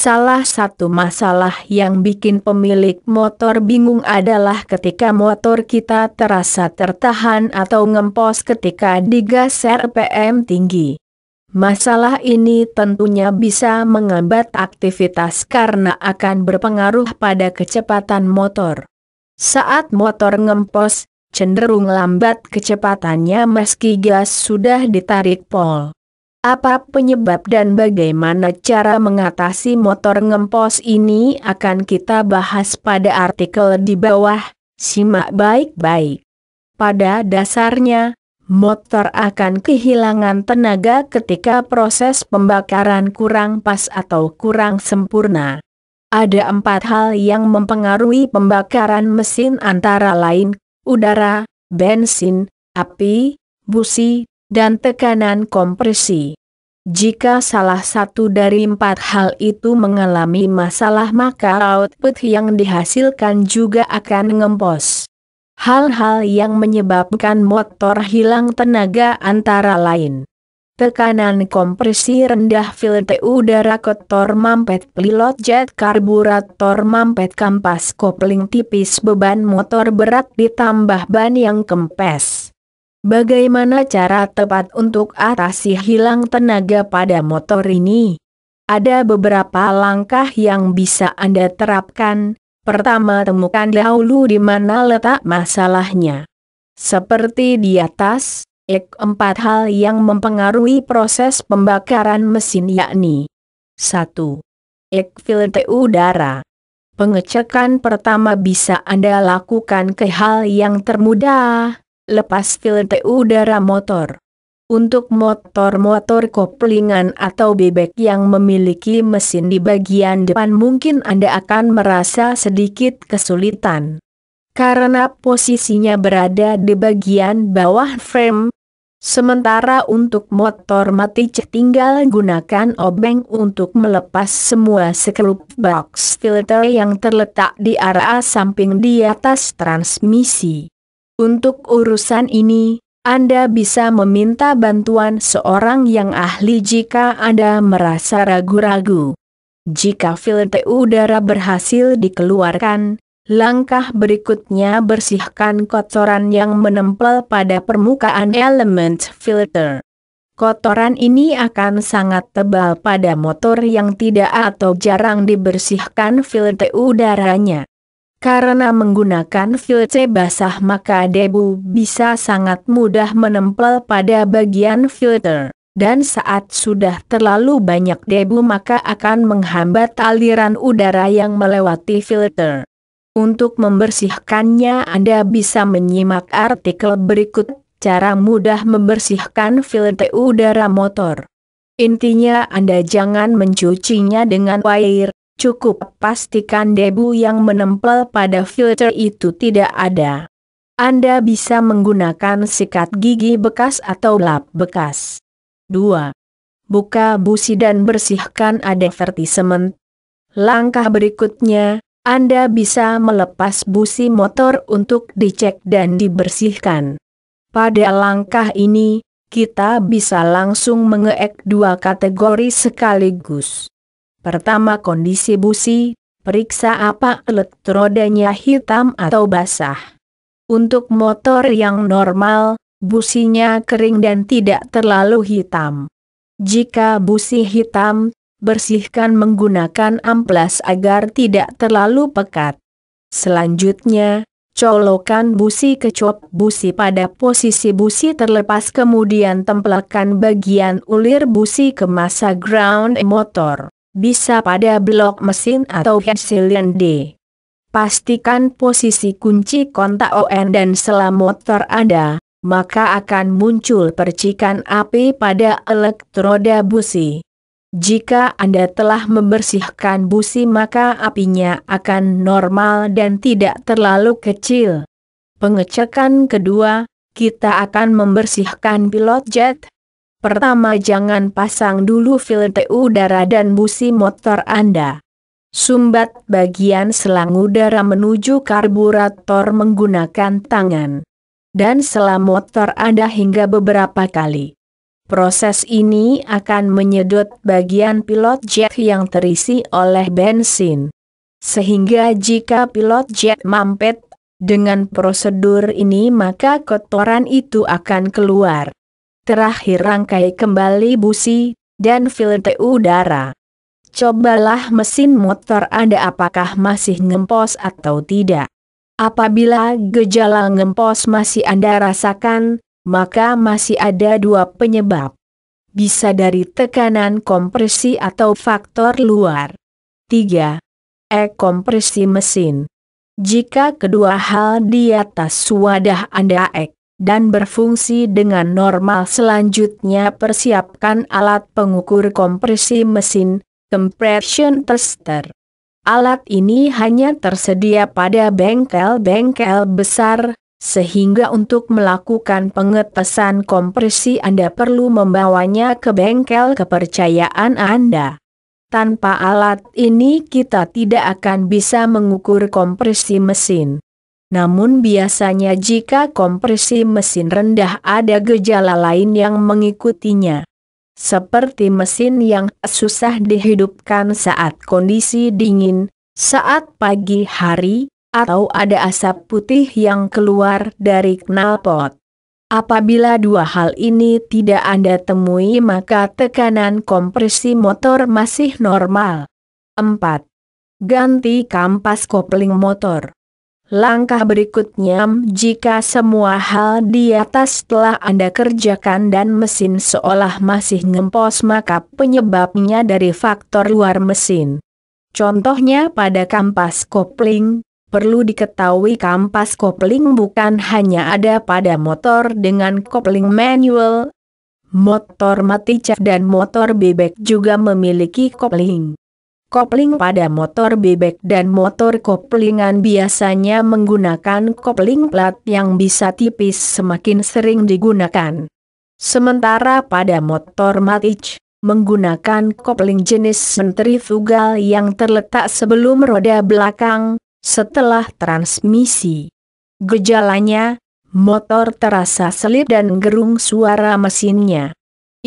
Salah satu masalah yang bikin pemilik motor bingung adalah ketika motor kita terasa tertahan atau ngempos ketika digas RPM tinggi. Masalah ini tentunya bisa menghambat aktivitas karena akan berpengaruh pada kecepatan motor. Saat motor ngempos, cenderung lambat kecepatannya meski gas sudah ditarik pol. Apa penyebab dan bagaimana cara mengatasi motor ngempos ini akan kita bahas pada artikel di bawah. Simak baik-baik. Pada dasarnya, motor akan kehilangan tenaga ketika proses pembakaran kurang pas atau kurang sempurna. Ada empat hal yang mempengaruhi pembakaran mesin antara lain, udara, bensin, api, busi, dan tekanan kompresi. Jika salah satu dari empat hal itu mengalami masalah maka output yang dihasilkan juga akan ngempos. Hal-hal yang menyebabkan motor hilang tenaga antara lain. Tekanan kompresi rendah filter udara kotor mampet pilot jet karburator mampet kampas kopling tipis beban motor berat ditambah ban yang kempes. Bagaimana cara tepat untuk atasi hilang tenaga pada motor ini? Ada beberapa langkah yang bisa Anda terapkan. Pertama, temukan dahulu di mana letak masalahnya. Seperti di atas, ek empat hal yang mempengaruhi proses pembakaran mesin yakni 1. Ek filter udara. Pengecekan pertama bisa Anda lakukan ke hal yang termudah, lepas filter udara motor. Untuk motor-motor koplingan atau bebek yang memiliki mesin di bagian depan mungkin Anda akan merasa sedikit kesulitan. Karena posisinya berada di bagian bawah frame, sementara untuk motor mati tinggal gunakan obeng untuk melepas semua sekelup box filter yang terletak di arah samping di atas transmisi. Untuk urusan ini, Anda bisa meminta bantuan seorang yang ahli jika Anda merasa ragu-ragu. Jika filter udara berhasil dikeluarkan, langkah berikutnya bersihkan kotoran yang menempel pada permukaan elemen filter. Kotoran ini akan sangat tebal pada motor yang tidak atau jarang dibersihkan filter udaranya. Karena menggunakan filce basah maka debu bisa sangat mudah menempel pada bagian filter, dan saat sudah terlalu banyak debu maka akan menghambat aliran udara yang melewati filter. Untuk membersihkannya Anda bisa menyimak artikel berikut, cara mudah membersihkan filter udara motor. Intinya Anda jangan mencucinya dengan air, Cukup pastikan debu yang menempel pada filter itu tidak ada. Anda bisa menggunakan sikat gigi bekas atau lap bekas. 2. Buka busi dan bersihkan advertisement. Langkah berikutnya, Anda bisa melepas busi motor untuk dicek dan dibersihkan. Pada langkah ini, kita bisa langsung mengeek dua kategori sekaligus. Pertama kondisi busi, periksa apa elektrodanya hitam atau basah. Untuk motor yang normal, businya kering dan tidak terlalu hitam. Jika busi hitam, bersihkan menggunakan amplas agar tidak terlalu pekat. Selanjutnya, colokan busi ke cop busi pada posisi busi terlepas kemudian tempelkan bagian ulir busi ke masa ground motor bisa pada blok mesin atau hexilian D. Pastikan posisi kunci kontak ON dan selam motor ada, maka akan muncul percikan api pada elektroda busi. Jika Anda telah membersihkan busi maka apinya akan normal dan tidak terlalu kecil. Pengecekan kedua, kita akan membersihkan pilot jet, Pertama jangan pasang dulu filter udara dan busi motor Anda. Sumbat bagian selang udara menuju karburator menggunakan tangan. Dan selang motor Anda hingga beberapa kali. Proses ini akan menyedot bagian pilot jet yang terisi oleh bensin. Sehingga jika pilot jet mampet, dengan prosedur ini maka kotoran itu akan keluar. Terakhir rangkai kembali busi, dan filter udara. Cobalah mesin motor Anda apakah masih ngempos atau tidak. Apabila gejala ngempos masih Anda rasakan, maka masih ada dua penyebab. Bisa dari tekanan kompresi atau faktor luar. 3. E-kompresi mesin. Jika kedua hal di atas wadah Anda ek dan berfungsi dengan normal selanjutnya persiapkan alat pengukur kompresi mesin, compression tester. Alat ini hanya tersedia pada bengkel-bengkel besar, sehingga untuk melakukan pengetesan kompresi Anda perlu membawanya ke bengkel kepercayaan Anda. Tanpa alat ini kita tidak akan bisa mengukur kompresi mesin. Namun biasanya jika kompresi mesin rendah ada gejala lain yang mengikutinya. Seperti mesin yang susah dihidupkan saat kondisi dingin, saat pagi hari, atau ada asap putih yang keluar dari knalpot. Apabila dua hal ini tidak Anda temui maka tekanan kompresi motor masih normal. 4. Ganti kampas kopling motor. Langkah berikutnya jika semua hal di atas telah Anda kerjakan dan mesin seolah masih ngempos maka penyebabnya dari faktor luar mesin. Contohnya pada kampas kopling, perlu diketahui kampas kopling bukan hanya ada pada motor dengan kopling manual. Motor mati matic dan motor bebek juga memiliki kopling. Kopling pada motor bebek dan motor koplingan biasanya menggunakan kopling plat yang bisa tipis semakin sering digunakan. Sementara pada motor Matic, menggunakan kopling jenis sentrifugal yang terletak sebelum roda belakang, setelah transmisi. Gejalanya, motor terasa selip dan gerung suara mesinnya.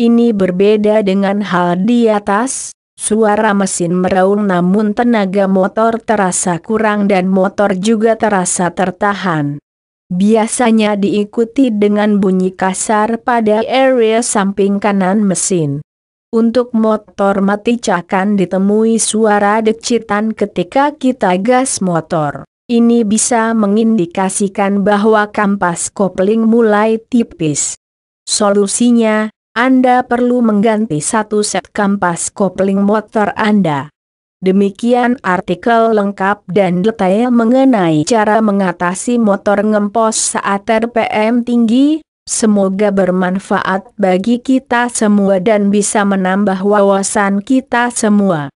Ini berbeda dengan hal di atas, Suara mesin meraung namun tenaga motor terasa kurang dan motor juga terasa tertahan. Biasanya diikuti dengan bunyi kasar pada area samping kanan mesin. Untuk motor mati cakan ditemui suara decitan ketika kita gas motor. Ini bisa mengindikasikan bahwa kampas kopling mulai tipis. Solusinya, anda perlu mengganti satu set kampas kopling motor Anda. Demikian artikel lengkap dan detail mengenai cara mengatasi motor ngempos saat RPM tinggi. Semoga bermanfaat bagi kita semua dan bisa menambah wawasan kita semua.